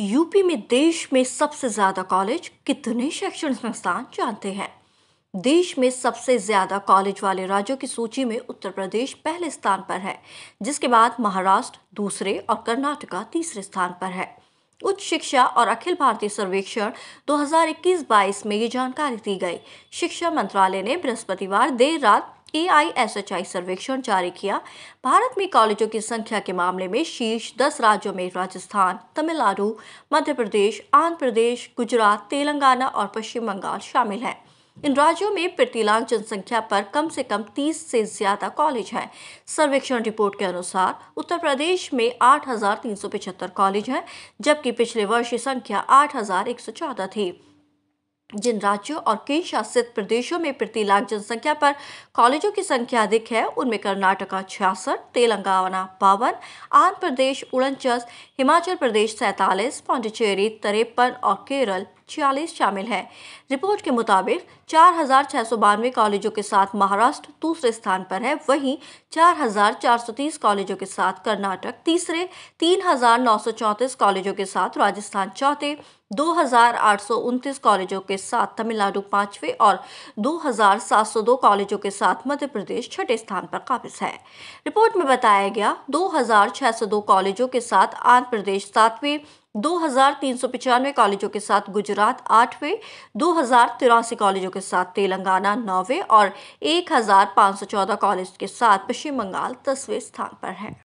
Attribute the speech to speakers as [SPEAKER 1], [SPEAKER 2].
[SPEAKER 1] UP में देश में सबसे ज़्यादा कॉलेज कितने शैक्षणिक संस्थान जानते हैं देश में सबसे ज़्यादा कॉलेज वाले राज्यों की सूची में उत्तर प्रदेश पहले स्थान पर है जिसके बाद महाराष्ट्र दूसरे और कर्नाटका तीसरे स्थान पर है उच्च शिक्षा और अखिल भारतीय सर्वेक्षण 2021-22 में ये जानकारी दी गई शिक्षा मंत्रालय ने बृहस्पतिवार देर रात ए सर्वेक्षण जारी किया भारत में कॉलेजों की संख्या के मामले में शीर्ष दस राज्यों में राजस्थान तमिलनाडु मध्य प्रदेश आंध्र प्रदेश गुजरात तेलंगाना और पश्चिम बंगाल शामिल हैं इन राज्यों में प्रति लाख जनसंख्या पर कम से कम 30 से ज्यादा कॉलेज हैं सर्वेक्षण रिपोर्ट के अनुसार उत्तर प्रदेश में 8,375 कॉलेज हैं जबकि पिछले वर्ष संख्या 8,114 थी जिन राज्यों और केंद्र शासित प्रदेशों में प्रति लाख जनसंख्या पर कॉलेजों की संख्या अधिक है उनमें कर्नाटका छियासठ तेलंगाना बावन आंध्र प्रदेश उनचास हिमाचल प्रदेश सैंतालीस पाण्डिचेरी तिरपन और केरल छियालीस शामिल है रिपोर्ट के मुताबिक चार हजार छह सौ बानवे कॉलेजों के साथ महाराष्ट्र दूसरे स्थान पर है वहीं चार हजार चार सौ तीस कॉलेजों के साथ कर्नाटक तीसरे तीन हजार नौ सौ चौंतीस कॉलेजों के साथ राजस्थान चौथे दो हजार आठ सौ उनतीस कॉलेजों के साथ तमिलनाडु पांचवे और दो हजार सात सौ दो कॉलेजों के साथ मध्य प्रदेश छठे स्थान पर काबिज है रिपोर्ट में बताया गया दो हजार छह सौ दो कॉलेजों के साथ आंध्र प्रदेश सातवें दो हज़ार तीन सौ पचानवे कॉलेजों के साथ गुजरात आठवें दो हज़ार तिरासी कॉलेजों के साथ तेलंगाना नौवें और एक हज़ार पाँच सौ चौदह कॉलेज के साथ पश्चिम बंगाल दसवें स्थान पर है